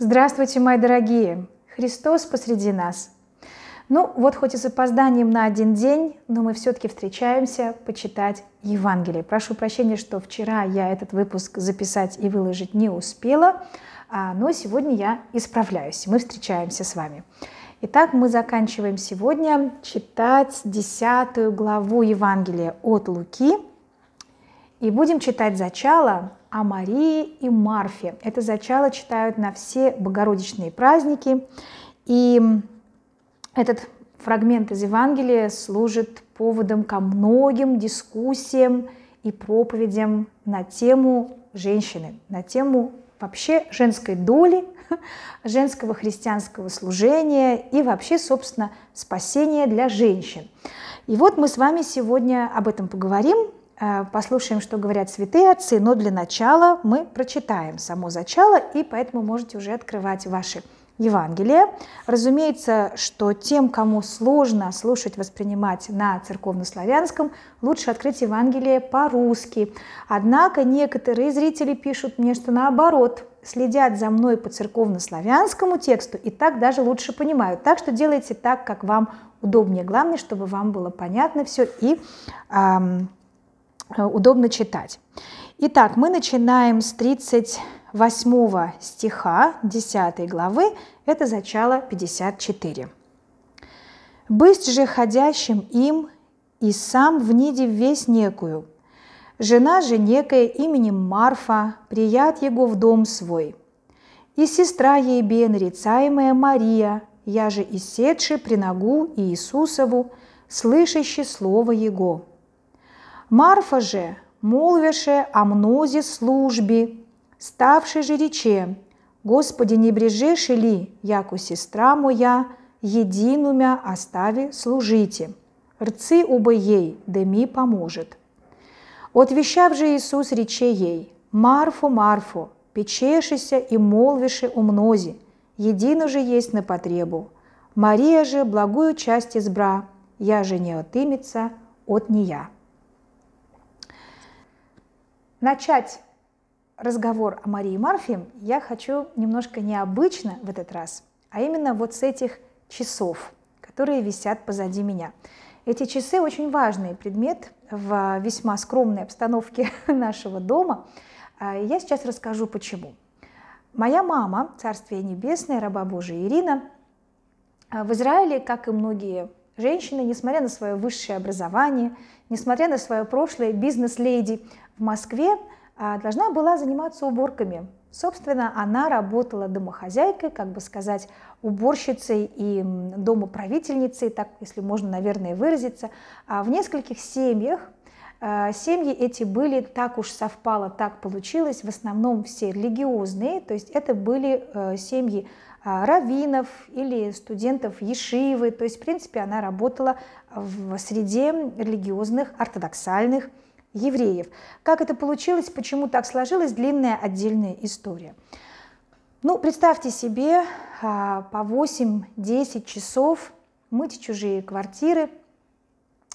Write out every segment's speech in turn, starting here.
Здравствуйте, мои дорогие! Христос посреди нас. Ну, вот хоть и с опозданием на один день, но мы все-таки встречаемся почитать Евангелие. Прошу прощения, что вчера я этот выпуск записать и выложить не успела, а, но сегодня я исправляюсь. Мы встречаемся с вами. Итак, мы заканчиваем сегодня читать 10 главу Евангелия от Луки. И будем читать зачало о Марии и Марфе. Это зачало читают на все богородичные праздники. И этот фрагмент из Евангелия служит поводом ко многим дискуссиям и проповедям на тему женщины, на тему вообще женской доли, женского христианского служения и вообще, собственно, спасения для женщин. И вот мы с вами сегодня об этом поговорим. Э, послушаем, что говорят святые отцы, но для начала мы прочитаем само зачало, и поэтому можете уже открывать ваши Евангелия. Разумеется, что тем, кому сложно слушать, воспринимать на церковнославянском, лучше открыть Евангелие по-русски. Однако некоторые зрители пишут мне, что наоборот, следят за мной по церковнославянскому тексту и так даже лучше понимают. Так что делайте так, как вам удобнее. Главное, чтобы вам было понятно все и эм, Э, удобно читать. Итак, мы начинаем с 38 стиха 10 главы, это зачало 54. «Бысть же ходящим им, и сам в ниде весь некую, жена же некая именем Марфа, прият его в дом свой, и сестра ей бенрицаемая Мария, я же и седши при ногу Иисусову, слышащий слово Его. Марфа же, молвише о мнозе службе, ставши же рече, Господи, не брежеши ли, яко сестра моя, единумя остави служите. Рцы убо ей, де ми поможет. Отвещав же Иисус рече ей, Марфу, Марфу, печешися и молвиши у мнози, едино же есть на потребу. Мария же благую часть избра, я же не отымется от нея начать разговор о Марии Марфе я хочу немножко необычно в этот раз, а именно вот с этих часов, которые висят позади меня. Эти часы очень важный предмет в весьма скромной обстановке нашего дома. А, я сейчас расскажу почему. Моя мама, Царствие Небесное, раба Божия Ирина, а, в Израиле, как и многие женщины, несмотря на свое высшее образование, несмотря на свое прошлое бизнес-леди в Москве, а, должна была заниматься уборками. Собственно, она работала домохозяйкой, как бы сказать, уборщицей и домоправительницей, так, если можно, наверное, выразиться, а, в нескольких семьях, а, Семьи эти были, так уж совпало, так получилось, в основном все религиозные, то есть это были э, семьи раввинов или студентов Ешивы, то есть, в принципе, она работала в среде религиозных, ортодоксальных евреев. Как это получилось, почему так сложилась длинная отдельная история. Ну, представьте себе, а, по 8-10 часов мыть чужие квартиры,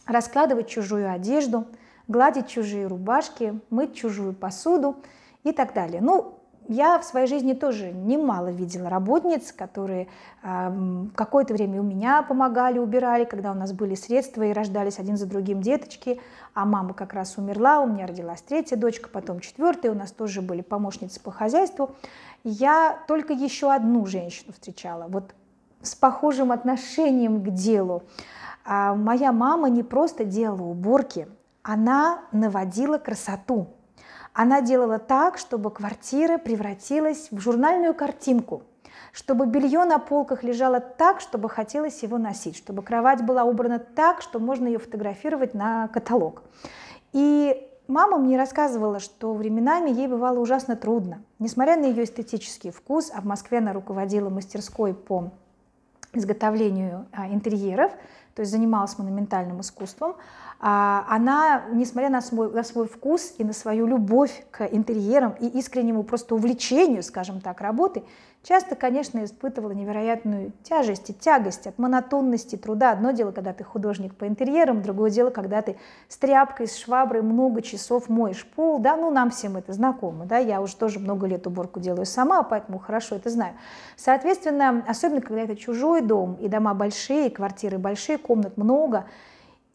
раскладывать чужую одежду, гладить чужие рубашки, мыть чужую посуду и так далее. Ну, я в своей жизни тоже немало видела работниц, которые а, какое-то время у меня помогали, убирали, когда у нас были средства и рождались один за другим деточки, а мама как раз умерла, у меня родилась третья дочка, потом четвертая, у нас тоже были помощницы по хозяйству. Я только еще одну женщину встречала, вот с похожим отношением к делу. А, моя мама не просто делала уборки, она наводила красоту. Она делала так, чтобы квартира превратилась в журнальную картинку, чтобы белье на полках лежало так, чтобы хотелось его носить, чтобы кровать была убрана так, что можно ее фотографировать на каталог. И мама мне рассказывала, что временами ей бывало ужасно трудно. Несмотря на ее эстетический вкус, а в Москве она руководила мастерской по изготовлению а, интерьеров, то есть занималась монументальным искусством, а, она, несмотря на свой, на свой вкус и на свою любовь к интерьерам и искреннему просто увлечению, скажем так, работы, часто, конечно, испытывала невероятную тяжесть и тягость от монотонности труда. Одно дело, когда ты художник по интерьерам, другое дело, когда ты с тряпкой, с шваброй много часов моешь пол, да, ну нам всем это знакомо, да, я уже тоже много лет уборку делаю сама, поэтому хорошо это знаю. Соответственно, особенно, когда это чужой дом, и дома большие, и квартиры большие, комнат много.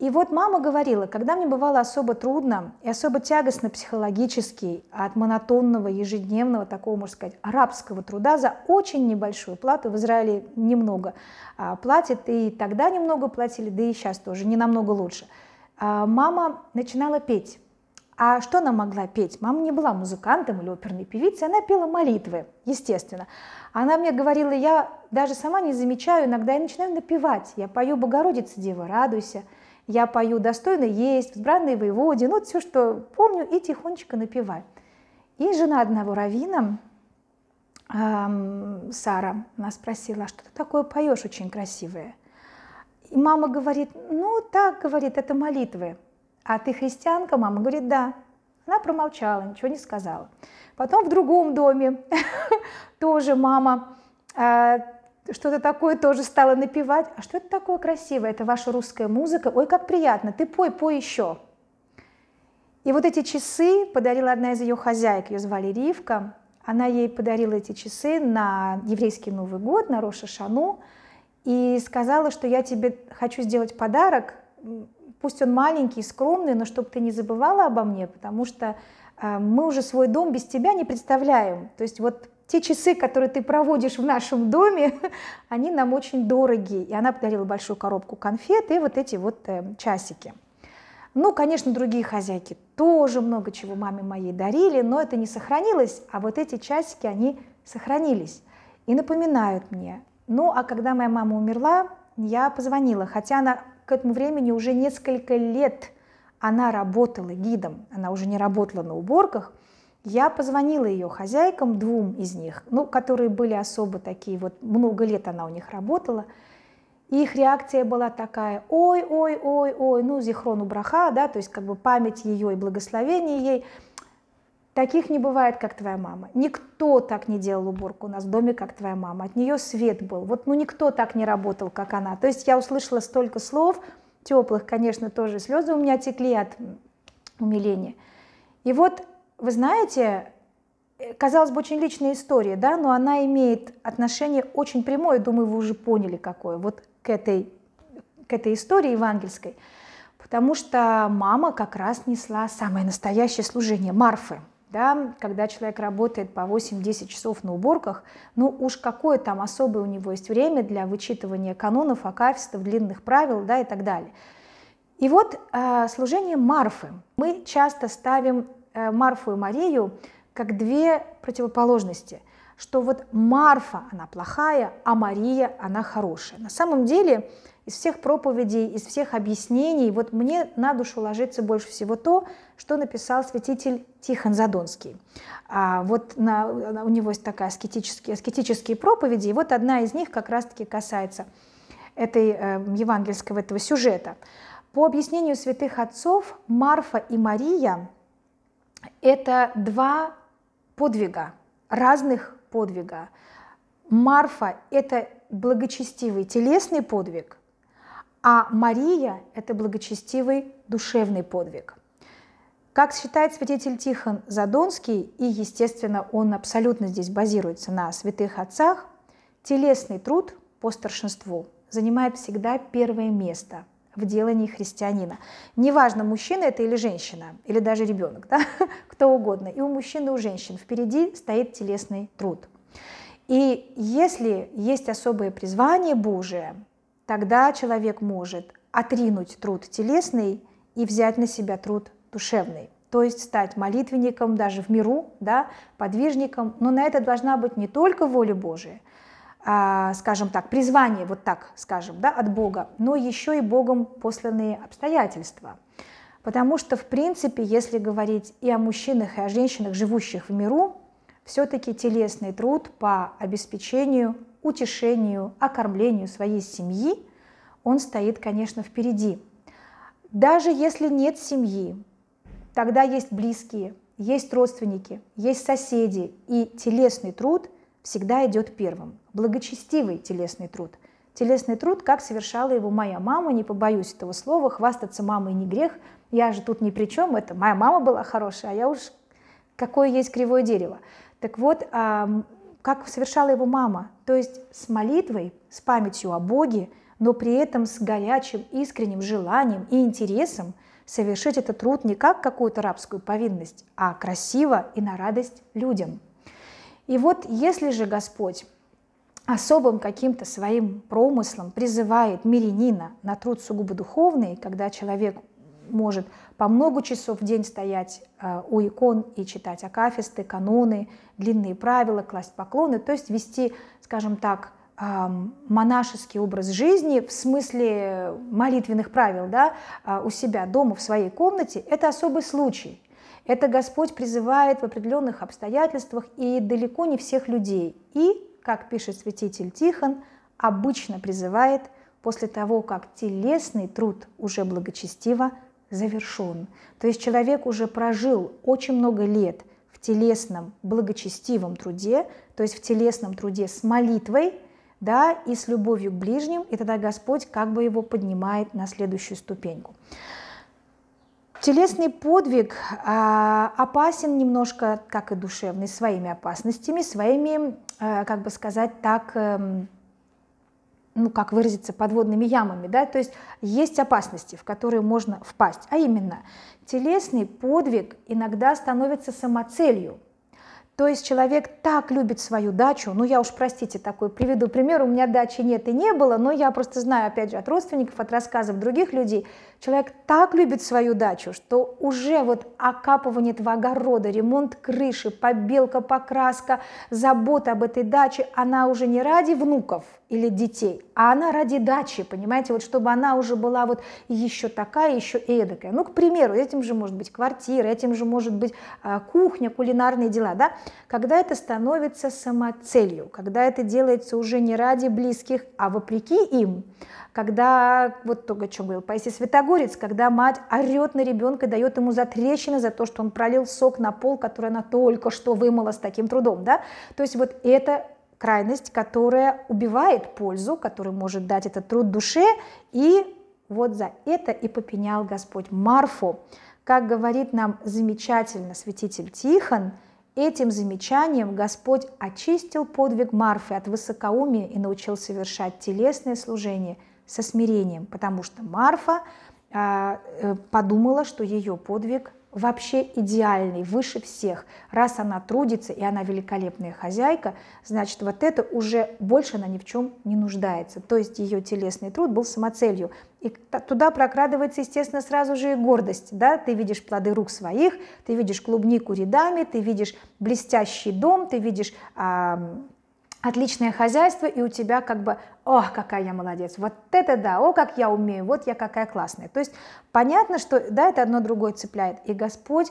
И вот мама говорила, когда мне бывало особо трудно и особо тягостно психологически от монотонного, ежедневного, такого, можно сказать, арабского труда за очень небольшую плату, в Израиле немного а, платят, и тогда немного платили, да и сейчас тоже, не намного лучше, а, мама начинала петь. А что она могла петь? Мама не была музыкантом или оперной певицей, она пела молитвы, естественно. Она мне говорила, я даже сама не замечаю, иногда я начинаю напевать. Я пою «Богородица, Дева, радуйся», я пою «Достойно есть», «Взбранные воеводе», ну, все, что помню, и тихонечко напеваю. И жена одного равина эм, Сара, она спросила, «А что ты такое поешь очень красивое? И мама говорит, ну, так, говорит, это молитвы а ты христианка? Мама говорит, да. Она промолчала, ничего не сказала. Потом в другом доме тоже мама э, что-то такое тоже стала напевать. А что это такое красивое? Это ваша русская музыка. Ой, как приятно. Ты пой, пой еще. И вот эти часы подарила одна из ее хозяек, ее звали Ривка. Она ей подарила эти часы на еврейский Новый год, на Роша Шану, и сказала, что я тебе хочу сделать подарок, пусть он маленький, скромный, но чтобы ты не забывала обо мне, потому что э, мы уже свой дом без тебя не представляем. То есть вот те часы, которые ты проводишь в нашем доме, они нам очень дороги. И она подарила большую коробку конфет и вот эти вот э, часики. Ну, конечно, другие хозяйки тоже много чего маме моей дарили, но это не сохранилось, а вот эти часики, они сохранились и напоминают мне. Ну, а когда моя мама умерла, я позвонила, хотя она к этому времени уже несколько лет она работала гидом, она уже не работала на уборках, я позвонила ее хозяйкам, двум из них, ну, которые были особо такие, вот много лет она у них работала, их реакция была такая, ой, ой, ой, ой, ну, Зихрону Браха, да, то есть как бы память ее и благословение ей – Таких не бывает, как твоя мама. Никто так не делал уборку у нас в доме, как твоя мама. От нее свет был. Вот, ну, никто так не работал, как она. То есть я услышала столько слов, теплых, конечно, тоже слезы у меня текли от умиления. И вот, вы знаете, э, казалось бы, очень личная история, да, но она имеет отношение очень прямое, думаю, вы уже поняли, какое, вот к этой, к этой истории евангельской. Потому что мама как раз несла самое настоящее служение Марфы – да, когда человек работает по 8-10 часов на уборках, ну уж какое там особое у него есть время для вычитывания канонов, акафистов, длинных правил да, и так далее. И вот э, служение Марфы. Мы часто ставим э, Марфу и Марию как две противоположности, что вот Марфа, она плохая, а Мария, она хорошая. На самом деле из всех проповедей, из всех объяснений, вот мне на душу ложится больше всего то, что написал святитель Тихон Задонский. А вот на, у него есть такая аскетические, аскетические проповеди, и вот одна из них как раз-таки касается этой э, евангельского этого сюжета. По объяснению святых отцов, Марфа и Мария – это два подвига, разных подвига. Марфа – это благочестивый телесный подвиг, а Мария – это благочестивый душевный подвиг. Как считает святитель Тихон Задонский, и, естественно, он абсолютно здесь базируется на святых отцах, телесный труд по старшинству занимает всегда первое место в делании христианина. Неважно, мужчина это или женщина, или даже ребенок, да? кто угодно. И у мужчин, и у женщин впереди стоит телесный труд. И если есть особое призвание Божие, Тогда человек может отринуть труд телесный и взять на себя труд душевный то есть стать молитвенником даже в миру, да, подвижником, но на это должна быть не только воля Божия, а, скажем так, призвание, вот так скажем, да, от Бога, но еще и Богом посланные обстоятельства. Потому что, в принципе, если говорить и о мужчинах, и о женщинах, живущих в миру, все-таки телесный труд по обеспечению утешению, окормлению своей семьи, он стоит, конечно, впереди. Даже если нет семьи, тогда есть близкие, есть родственники, есть соседи, и телесный труд всегда идет первым. Благочестивый телесный труд. Телесный труд, как совершала его моя мама, не побоюсь этого слова, хвастаться мамой не грех, я же тут ни при чем, это моя мама была хорошая, а я уж какое есть кривое дерево. Так вот, как совершала его мама, то есть с молитвой, с памятью о Боге, но при этом с горячим, искренним желанием и интересом совершить этот труд не как какую-то рабскую повинность, а красиво и на радость людям. И вот если же Господь особым каким-то своим промыслом призывает мирянина на труд сугубо духовный, когда человек может по много часов в день стоять э, у икон и читать акафисты, каноны, длинные правила, класть поклоны, то есть вести, скажем так, монашеский образ жизни в смысле молитвенных правил да, а, у себя дома, в своей комнате, это особый случай. Это Господь призывает в определенных обстоятельствах и далеко не всех людей. И, как пишет святитель Тихон, обычно призывает после того, как телесный труд уже благочестиво – завершен. То есть человек уже прожил очень много лет в телесном благочестивом труде, то есть в телесном труде с молитвой, да, и с любовью к ближним, и тогда Господь как бы его поднимает на следующую ступеньку. Телесный подвиг а, опасен немножко, как и душевный, своими опасностями, своими, а, как бы сказать так, эм, ну, как выразиться, подводными ямами, да, то есть есть опасности, в которые можно впасть, а именно телесный подвиг иногда становится самоцелью, то есть человек так любит свою дачу, ну я уж, простите, такой приведу пример, у меня дачи нет и не было, но я просто знаю, опять же, от родственников, от рассказов других людей, Человек так любит свою дачу, что уже вот окапывание этого огорода, ремонт крыши, побелка, покраска, забота об этой даче, она уже не ради внуков или детей, а она ради дачи, понимаете, вот чтобы она уже была вот еще такая, еще эдакая. Ну, к примеру, этим же может быть квартира, этим же может быть а, кухня, кулинарные дела, да? Когда это становится самоцелью, когда это делается уже не ради близких, а вопреки им, когда, вот только что чем говорил Паисий Святогорец, когда мать орет на ребенка и дает ему затрещины за то, что он пролил сок на пол, который она только что вымыла с таким трудом, да, то есть вот это крайность, которая убивает пользу, которую может дать этот труд душе, и вот за это и попенял Господь Марфу. Как говорит нам замечательно святитель Тихон, этим замечанием Господь очистил подвиг Марфы от высокоумия и научил совершать телесное служение – со смирением, потому что Марфа а, э, подумала, что ее подвиг вообще идеальный, выше всех. Раз она трудится и она великолепная хозяйка, значит, вот это уже больше она ни в чем не нуждается. То есть ее телесный труд был самоцелью. И туда прокрадывается, естественно, сразу же и гордость. Да? Ты видишь плоды рук своих, ты видишь клубнику рядами, ты видишь блестящий дом, ты видишь... А, отличное хозяйство, и у тебя как бы, о, какая я молодец, вот это да, о, как я умею, вот я какая классная. То есть понятно, что да, это одно другое цепляет. И Господь,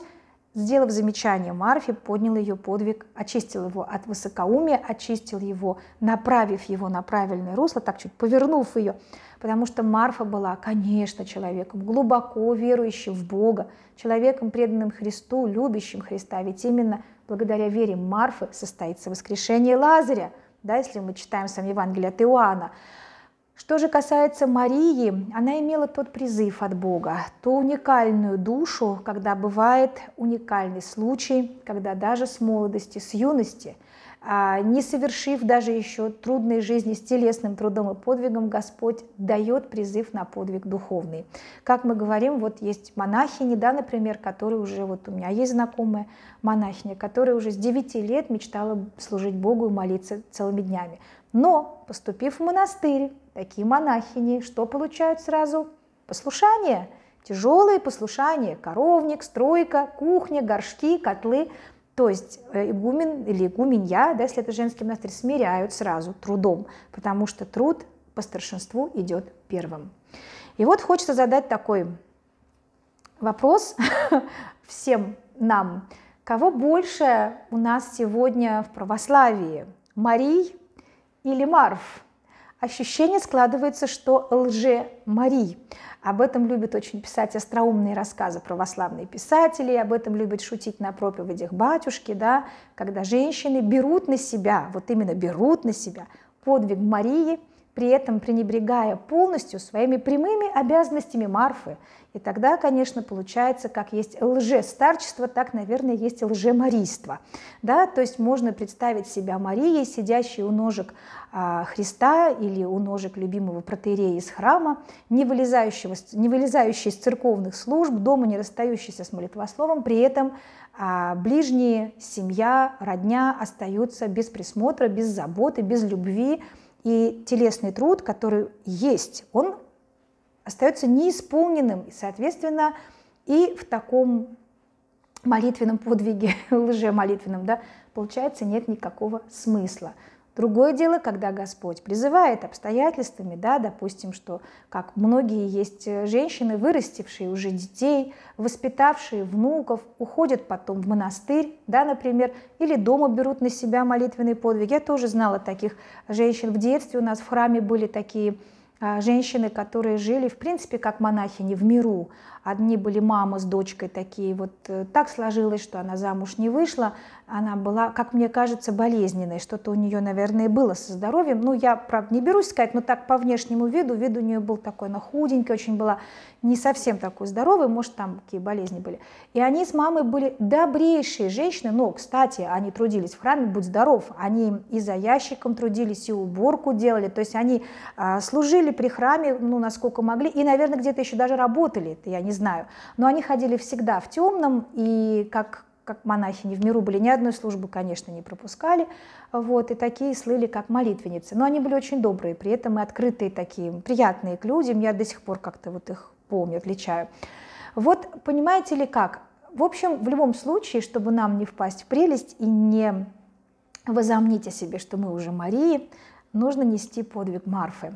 сделав замечание Марфе, поднял ее подвиг, очистил его от высокоумия, очистил его, направив его на правильное русло, так чуть повернув ее, потому что Марфа была, конечно, человеком глубоко верующим в Бога, человеком, преданным Христу, любящим Христа, ведь именно – благодаря вере Марфы состоится воскрешение Лазаря, да, если мы читаем с вами Евангелие от Иоанна. Что же касается Марии, она имела тот призыв от Бога, ту уникальную душу, когда бывает уникальный случай, когда даже с молодости, с юности – а, не совершив даже еще трудной жизни с телесным трудом и подвигом, Господь дает призыв на подвиг духовный. Как мы говорим, вот есть монахини, да, например, которые уже, вот у меня есть знакомая монахиня, которая уже с 9 лет мечтала служить Богу и молиться целыми днями. Но, поступив в монастырь, такие монахини, что получают сразу? Послушание – Тяжелые послушания, коровник, стройка, кухня, горшки, котлы. То есть э, игумен или игуменья, да, если это женский монастырь, смиряют сразу трудом, потому что труд по старшинству идет первым. И вот хочется задать такой вопрос всем нам. Кого больше у нас сегодня в православии? Марий или Марф? Ощущение складывается, что лже Мари. Об этом любят очень писать остроумные рассказы православные писатели, об этом любят шутить на проповедях батюшки, да, когда женщины берут на себя, вот именно берут на себя подвиг Марии – при этом пренебрегая полностью своими прямыми обязанностями Марфы. И тогда, конечно, получается, как есть лжестарчество, так, наверное, есть лжемарийство. Да? То есть можно представить себя Марией, сидящей у ножек а, Христа или у ножек любимого протеерея из храма, не, вылезающего, не вылезающей из церковных служб, дома не расстающейся с молитвословом, при этом а, ближние, семья, родня остаются без присмотра, без заботы, без любви, и телесный труд, который есть, он остается неисполненным, и, соответственно, и в таком молитвенном подвиге, лже-молитвенном, да, получается, нет никакого смысла. Другое дело, когда Господь призывает обстоятельствами, да, допустим, что, как многие есть э, женщины, вырастившие уже детей, воспитавшие внуков, уходят потом в монастырь, да, например, или дома берут на себя молитвенный подвиг. Я тоже знала таких женщин. В детстве у нас в храме были такие а, женщины, которые жили, в принципе, как монахини в миру. Одни были мама с дочкой такие, вот э, так сложилось, что она замуж не вышла. Она была, как мне кажется, болезненной. Что-то у нее, наверное, было со здоровьем. Ну, я, правда, не берусь сказать, но так по внешнему виду. Вид у нее был такой, она худенькая очень была, не совсем такой здоровый, может, там какие болезни были. И они с мамой были добрейшие женщины. Но, кстати, они трудились в храме, будь здоров. Они и за ящиком трудились, и уборку делали. То есть они а, служили при храме, ну, насколько могли, и, наверное, где-то еще даже работали. Это я не знаю. Но они ходили всегда в темном, и как как монахини в миру были, ни одной службы, конечно, не пропускали, вот, и такие слыли, как молитвенницы. Но они были очень добрые, при этом и открытые такие, приятные к людям, я до сих пор как-то вот их помню, отличаю. Вот понимаете ли как? В общем, в любом случае, чтобы нам не впасть в прелесть и не возомнить о себе, что мы уже Марии, нужно нести подвиг Марфы.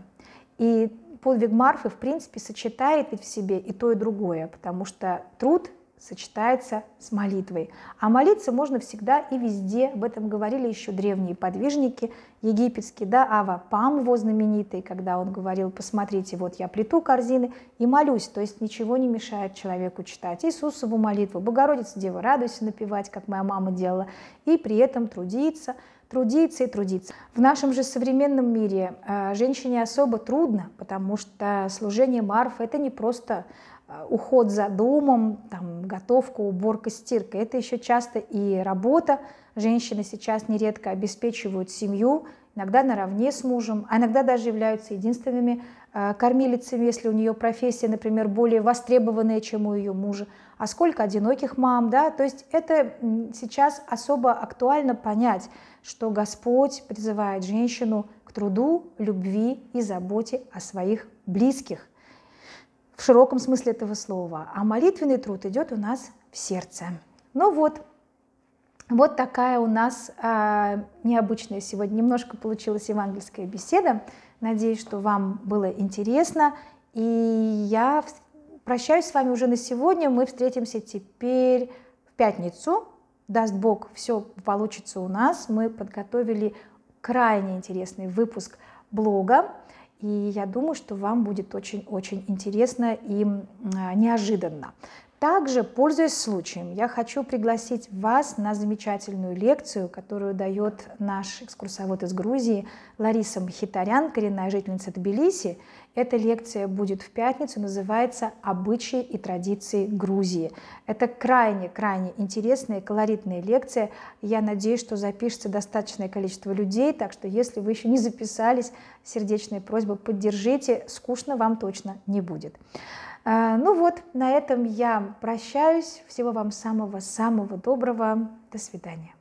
И Пол Вигмарфы, в принципе, сочетает ведь в себе и то, и другое, потому что труд сочетается с молитвой. А молиться можно всегда и везде. Об этом говорили еще древние подвижники египетские, да, Ава Пам Памво знаменитый, когда он говорил, посмотрите, вот я плету корзины и молюсь, то есть ничего не мешает человеку читать Иисусову молитву, Богородица Дева, радуйся напевать, как моя мама делала, и при этом трудиться, трудиться и трудиться. В нашем же современном мире э, женщине особо трудно, потому что служение Марфа это не просто э, уход за домом, там, готовка, уборка, стирка. Это еще часто и работа. Женщины сейчас нередко обеспечивают семью, иногда наравне с мужем, а иногда даже являются единственными Э, кормилицами, если у нее профессия, например, более востребованная, чем у ее мужа, а сколько одиноких мам, да, то есть это сейчас особо актуально понять, что Господь призывает женщину к труду, любви и заботе о своих близких в широком смысле этого слова, а молитвенный труд идет у нас в сердце. Ну вот, вот такая у нас э, необычная сегодня немножко получилась евангельская беседа. Надеюсь, что вам было интересно. И я прощаюсь с вами уже на сегодня. Мы встретимся теперь в пятницу. Даст Бог, все получится у нас. Мы подготовили крайне интересный выпуск блога. И я думаю, что вам будет очень-очень интересно и а, неожиданно. Также, пользуясь случаем, я хочу пригласить вас на замечательную лекцию, которую дает наш экскурсовод из Грузии Лариса Мхитарян, коренная жительница Тбилиси. Эта лекция будет в пятницу, называется «Обычаи и традиции Грузии». Это крайне-крайне интересная и колоритная лекция. Я надеюсь, что запишется достаточное количество людей, так что если вы еще не записались, сердечная просьба, поддержите, скучно вам точно не будет. А, ну вот, на этом я прощаюсь. Всего вам самого-самого доброго. До свидания.